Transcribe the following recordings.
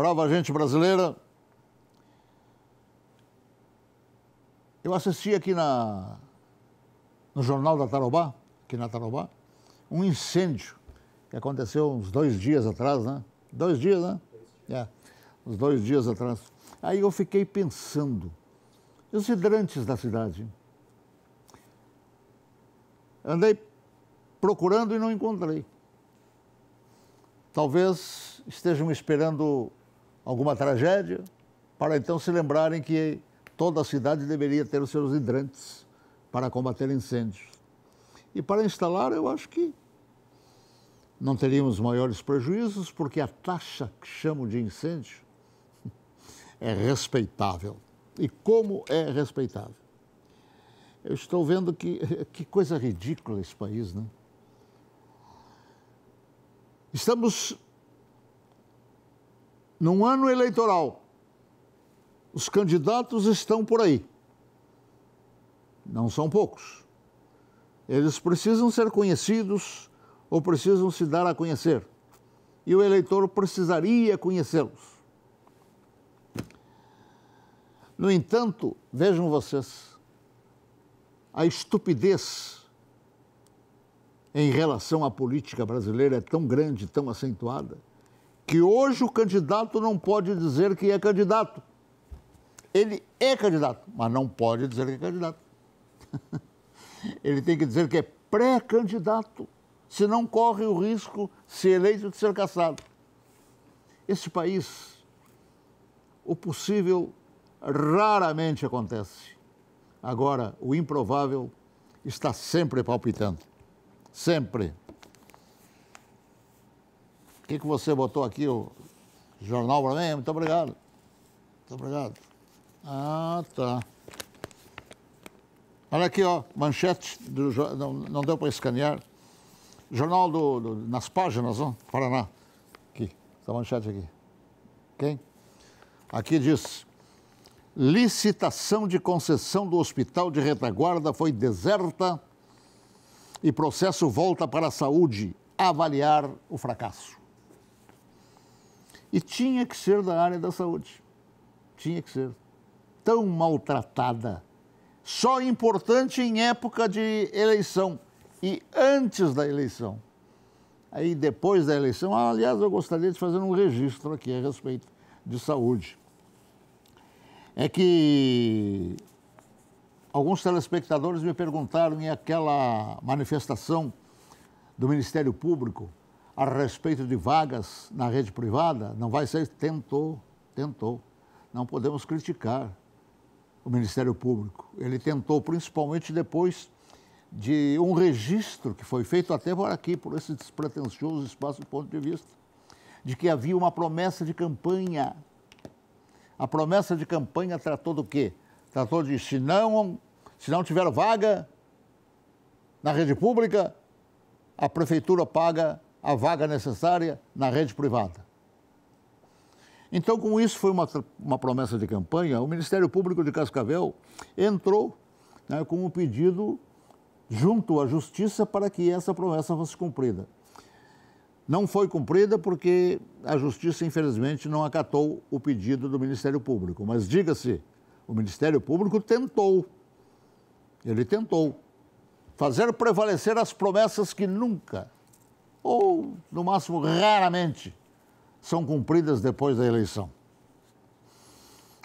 brava gente brasileira. Eu assisti aqui na, no Jornal da Tarobá, aqui na Tarobá, um incêndio que aconteceu uns dois dias atrás, né? Dois dias, né? É, uns dois dias atrás. Aí eu fiquei pensando, e os hidrantes da cidade? Andei procurando e não encontrei. Talvez estejam esperando alguma tragédia, para então se lembrarem que toda a cidade deveria ter os seus hidrantes para combater incêndios. E para instalar, eu acho que não teríamos maiores prejuízos, porque a taxa que chamo de incêndio é respeitável. E como é respeitável? Eu estou vendo que, que coisa ridícula esse país, né? Estamos num ano eleitoral, os candidatos estão por aí. Não são poucos. Eles precisam ser conhecidos ou precisam se dar a conhecer. E o eleitor precisaria conhecê-los. No entanto, vejam vocês, a estupidez em relação à política brasileira é tão grande, tão acentuada, que hoje o candidato não pode dizer que é candidato. Ele é candidato, mas não pode dizer que é candidato. Ele tem que dizer que é pré-candidato, senão corre o risco, se eleito, de ser caçado. Esse país, o possível raramente acontece. Agora, o improvável está sempre palpitando. Sempre que, que você botou aqui o jornal para mim? Muito obrigado. Muito obrigado. Ah, tá. Olha aqui, ó, manchete, do, não, não deu para escanear. Jornal do, do, nas páginas, ó, Paraná. Aqui, essa manchete aqui. Quem? Aqui diz, licitação de concessão do hospital de retaguarda foi deserta e processo volta para a saúde avaliar o fracasso. E tinha que ser da área da saúde. Tinha que ser. Tão maltratada. Só importante em época de eleição e antes da eleição. Aí depois da eleição, ah, aliás, eu gostaria de fazer um registro aqui a respeito de saúde. É que alguns telespectadores me perguntaram em aquela manifestação do Ministério Público a respeito de vagas na rede privada, não vai ser. Tentou, tentou. Não podemos criticar o Ministério Público. Ele tentou, principalmente depois de um registro que foi feito até por aqui, por esse despretensioso espaço do ponto de vista, de que havia uma promessa de campanha. A promessa de campanha tratou do quê? Tratou de se não, se não tiver vaga na rede pública, a prefeitura paga a vaga necessária na rede privada. Então, como isso foi uma, uma promessa de campanha, o Ministério Público de Cascavel entrou né, com um pedido junto à Justiça para que essa promessa fosse cumprida. Não foi cumprida porque a Justiça, infelizmente, não acatou o pedido do Ministério Público. Mas diga-se, o Ministério Público tentou, ele tentou fazer prevalecer as promessas que nunca ou, no máximo, raramente, são cumpridas depois da eleição.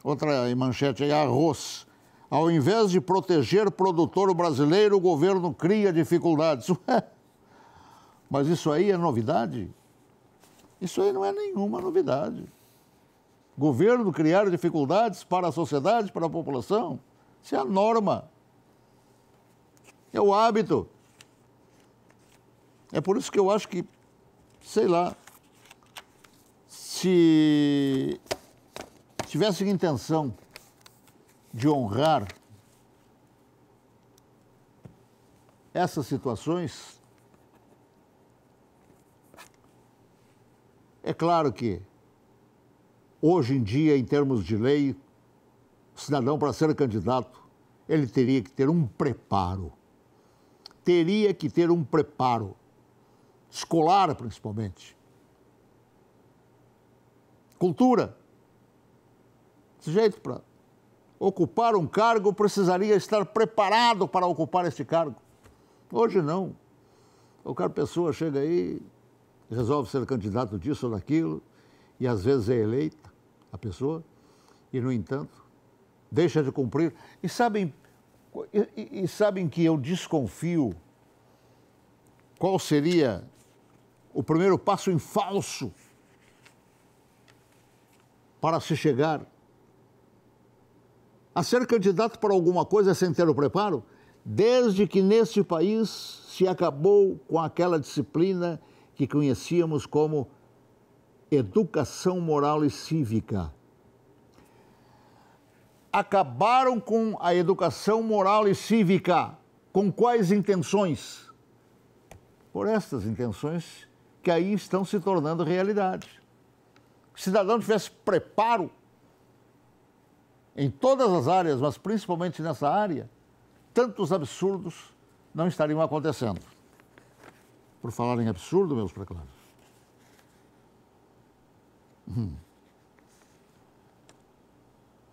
Outra manchete é arroz. Ao invés de proteger produtor brasileiro, o governo cria dificuldades. Mas isso aí é novidade? Isso aí não é nenhuma novidade. Governo criar dificuldades para a sociedade, para a população, isso é a norma. É o hábito. É por isso que eu acho que, sei lá, se tivessem intenção de honrar essas situações, é claro que hoje em dia, em termos de lei, o cidadão para ser candidato, ele teria que ter um preparo. Teria que ter um preparo escolar principalmente. Cultura. Desse jeito, para ocupar um cargo, precisaria estar preparado para ocupar este cargo. Hoje não. Qualquer pessoa chega aí, resolve ser candidato disso ou daquilo, e às vezes é eleita a pessoa, e no entanto, deixa de cumprir. E sabem, e, e sabem que eu desconfio qual seria o primeiro passo em falso para se chegar a ser candidato para alguma coisa sem ter o preparo, desde que neste país se acabou com aquela disciplina que conhecíamos como educação moral e cívica. Acabaram com a educação moral e cívica. Com quais intenções? Por estas intenções que aí estão se tornando realidade. Se o cidadão tivesse preparo em todas as áreas, mas principalmente nessa área, tantos absurdos não estariam acontecendo. Por falar em absurdo, meus preclaros. Hum.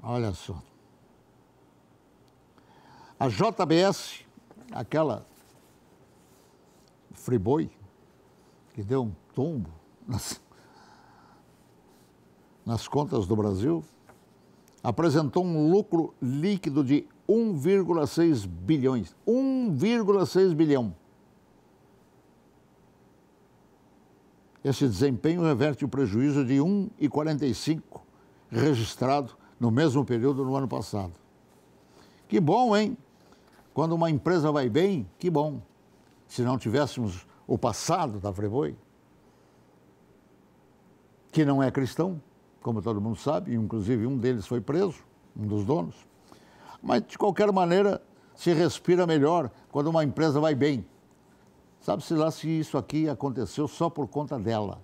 Olha só. A JBS, aquela Friboi, que deu um tombo nas, nas contas do Brasil, apresentou um lucro líquido de 1,6 bilhões. 1,6 bilhão. Esse desempenho reverte o prejuízo de 1,45 registrado no mesmo período no ano passado. Que bom, hein? Quando uma empresa vai bem, que bom. Se não tivéssemos o passado da Freboi, que não é cristão, como todo mundo sabe, inclusive um deles foi preso, um dos donos. Mas, de qualquer maneira, se respira melhor quando uma empresa vai bem. Sabe-se lá se isso aqui aconteceu só por conta dela.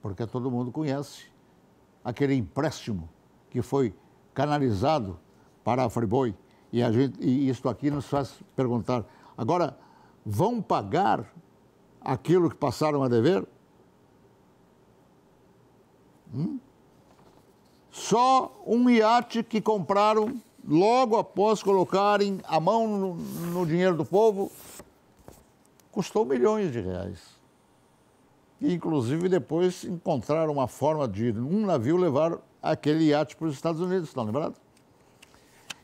Porque todo mundo conhece aquele empréstimo que foi canalizado para a Friboi. E, e isso aqui nos faz perguntar. Agora, vão pagar aquilo que passaram a dever? Hum? Só um iate que compraram logo após colocarem a mão no, no dinheiro do povo custou milhões de reais. E, inclusive, depois encontraram uma forma de um navio levar aquele iate para os Estados Unidos, estão tá lembrados?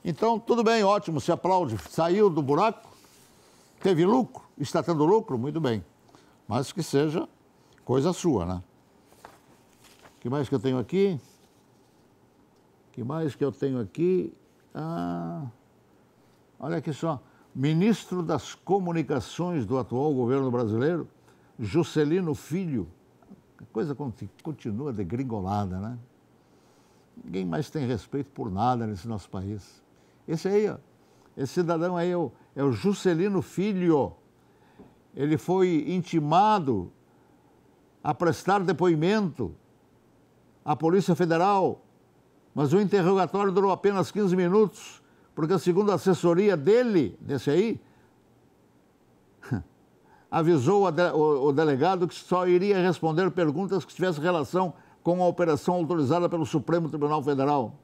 Então, tudo bem, ótimo, se aplaude. Saiu do buraco, Teve lucro? Está tendo lucro? Muito bem. Mas que seja coisa sua, né? O que mais que eu tenho aqui? O que mais que eu tenho aqui? Ah, olha aqui só. Ministro das Comunicações do atual governo brasileiro, Juscelino Filho. A coisa continua degringolada, né? Ninguém mais tem respeito por nada nesse nosso país. Esse aí, ó, esse cidadão aí é o, é o Juscelino Filho. Ele foi intimado a prestar depoimento à Polícia Federal, mas o interrogatório durou apenas 15 minutos, porque, segundo a assessoria dele, desse aí, avisou o, delegado que só iria responder perguntas que tivessem relação com a operação autorizada pelo Supremo Tribunal Federal.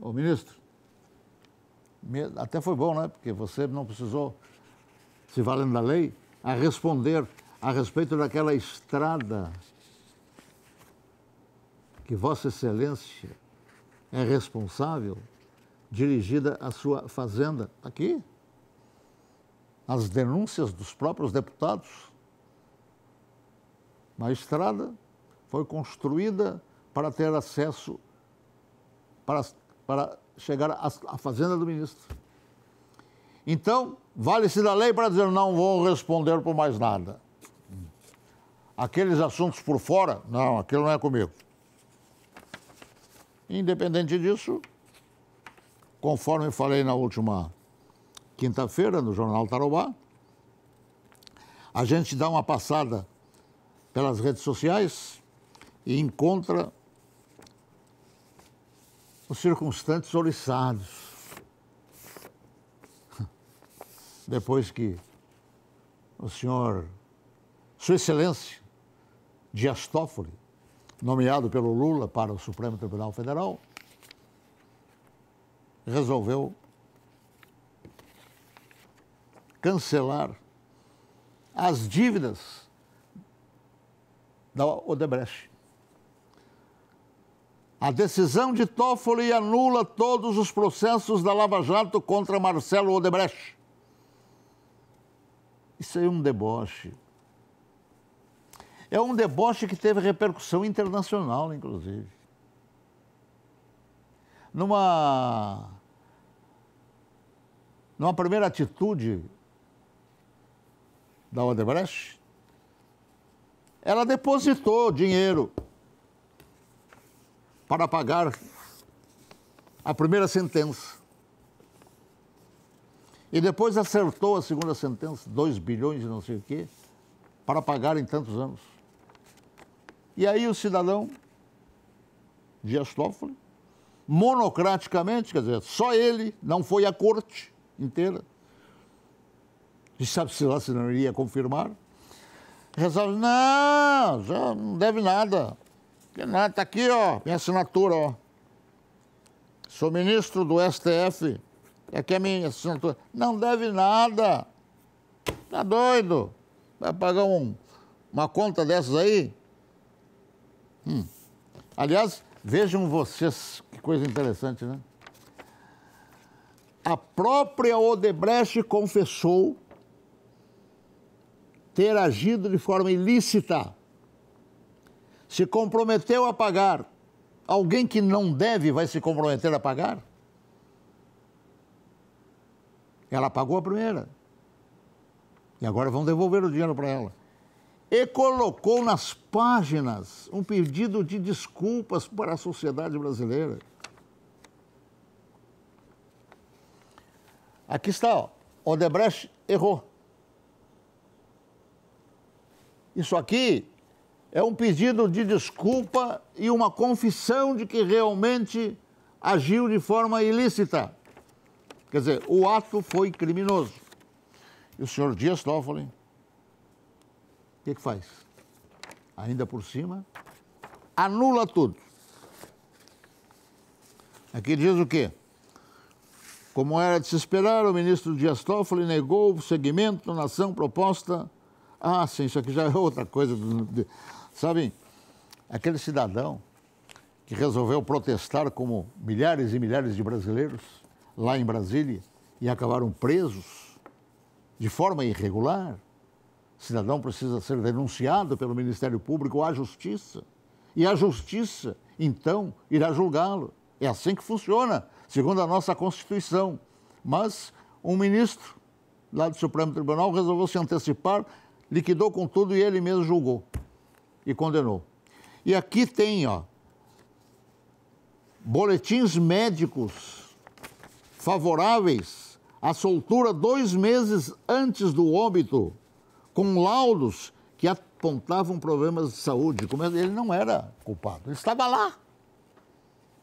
Ô, ministro, até foi bom, né? Porque você não precisou, se valendo da lei, a responder a respeito daquela estrada que Vossa Excelência é responsável, dirigida à sua fazenda. Aqui, as denúncias dos próprios deputados. A estrada foi construída para ter acesso, para, para chegar à fazenda do ministro. Então, vale-se da lei para dizer não vou responder por mais nada. Aqueles assuntos por fora, não, aquilo não é comigo. Independente disso, conforme falei na última quinta-feira no jornal Tarobá, a gente dá uma passada pelas redes sociais e encontra os circunstantes oriçados. Depois que o senhor, Sua Excelência Dias Toffoli, nomeado pelo Lula para o Supremo Tribunal Federal, resolveu cancelar as dívidas da Odebrecht. A decisão de Toffoli anula todos os processos da Lava Jato contra Marcelo Odebrecht. Isso aí é um deboche. É um deboche que teve repercussão internacional, inclusive. Numa, numa primeira atitude da Odebrecht, ela depositou dinheiro para pagar a primeira sentença. E depois acertou a segunda sentença, 2 bilhões e não sei o quê, para pagar em tantos anos. E aí o cidadão Dias Toffoli, monocraticamente, quer dizer, só ele, não foi a corte inteira, e sabe-se lá se não iria confirmar, resolve, não, já não deve nada. Que nada, tá aqui, ó, minha assinatura, ó. Sou ministro do STF. Aqui é, é minha assinatura. Não deve nada. Tá doido? Vai pagar um, uma conta dessas aí? Hum. Aliás, vejam vocês, que coisa interessante, né? A própria Odebrecht confessou ter agido de forma ilícita se comprometeu a pagar, alguém que não deve vai se comprometer a pagar? Ela pagou a primeira. E agora vão devolver o dinheiro para ela. E colocou nas páginas um pedido de desculpas para a sociedade brasileira. Aqui está, ó. Odebrecht errou. Isso aqui é um pedido de desculpa e uma confissão de que realmente agiu de forma ilícita. Quer dizer, o ato foi criminoso. E o senhor Dias Toffoli, o que, é que faz? Ainda por cima, anula tudo. Aqui diz o quê? Como era de se esperar, o ministro Dias Toffoli negou o seguimento na ação proposta. Ah, sim, isso aqui já é outra coisa. Sabe, aquele cidadão que resolveu protestar como milhares e milhares de brasileiros lá em Brasília e acabaram presos de forma irregular, cidadão precisa ser denunciado pelo Ministério Público à Justiça. E a Justiça, então, irá julgá-lo. É assim que funciona, segundo a nossa Constituição. Mas um ministro lá do Supremo Tribunal resolveu se antecipar, liquidou com tudo e ele mesmo julgou e condenou. E aqui tem, ó, boletins médicos favoráveis à soltura dois meses antes do óbito, com laudos que apontavam problemas de saúde. Como é- ele não era culpado, ele estava lá.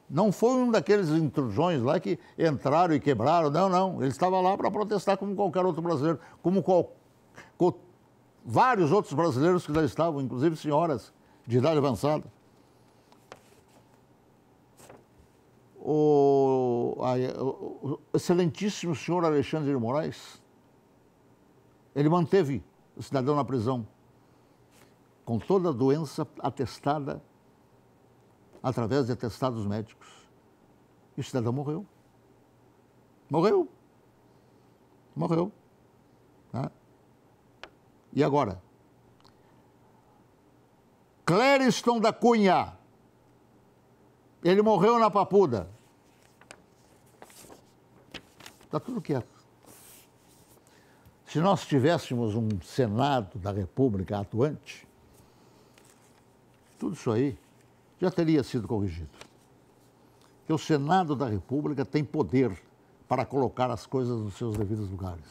Não foi um daqueles intrusões lá que entraram e quebraram, não, não. Ele estava lá para protestar como qualquer outro brasileiro, como, qual, vários outros brasileiros que lá estavam, inclusive senhoras de idade avançada. O, a, o excelentíssimo senhor Alexandre de Moraes, ele manteve o cidadão na prisão, com toda a doença atestada através de atestados médicos. E o cidadão morreu. Morreu. Morreu. E agora? Clériston da Cunha. Ele morreu na Papuda. Está tudo quieto. Se nós tivéssemos um Senado da República atuante, tudo isso aí já teria sido corrigido. Que o Senado da República tem poder para colocar as coisas nos seus devidos lugares.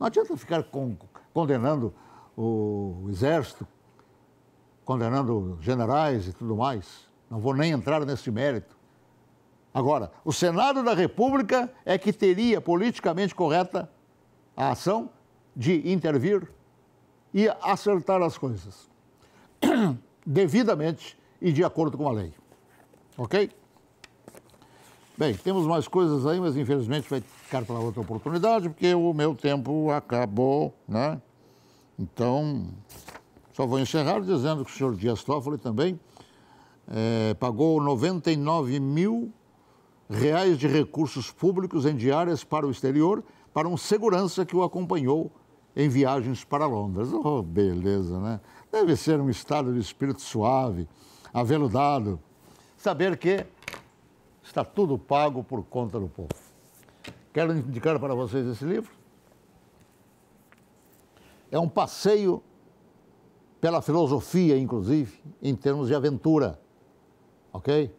Não adianta ficar com condenando o exército, condenando generais e tudo mais. Não vou nem entrar nesse mérito. Agora, o Senado da República é que teria politicamente correta a ação de intervir e acertar as coisas devidamente e de acordo com a lei. Ok? Bem, temos mais coisas aí, mas infelizmente vai ficar para outra oportunidade, porque o meu tempo acabou, né? Então, só vou encerrar dizendo que o senhor Dias Toffoli também é, pagou 99 mil reais de recursos públicos em diárias para o exterior para um segurança que o acompanhou em viagens para Londres. Oh, beleza, né? Deve ser um estado de espírito suave, aveludado, saber que está tudo pago por conta do povo. Quero indicar para vocês esse livro. É um passeio pela filosofia, inclusive, em termos de aventura. Ok?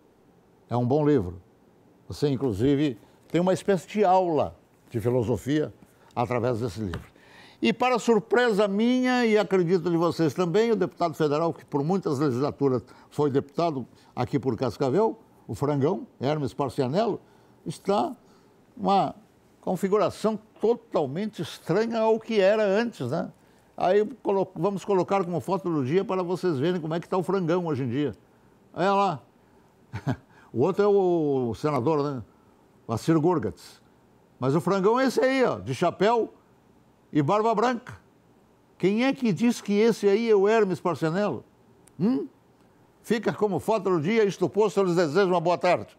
É um bom livro. Você, inclusive, tem uma espécie de aula de filosofia através desse livro. E, para surpresa minha e acredito de vocês também, o deputado federal, que por muitas legislaturas foi deputado aqui por Cascavel, o frangão, Hermes Parcianello, está uma configuração totalmente estranha ao que era antes, né? Aí colo vamos colocar como foto do dia para vocês verem como é que está o frangão hoje em dia. Olha lá. O outro é o senador, né? Vacir Gurgatz. Mas o frangão é esse aí, ó, de chapéu e barba branca. Quem é que diz que esse aí é o Hermes Parcenello? Hum? Fica como foto do dia, isto posto, eu lhes desejo uma boa tarde.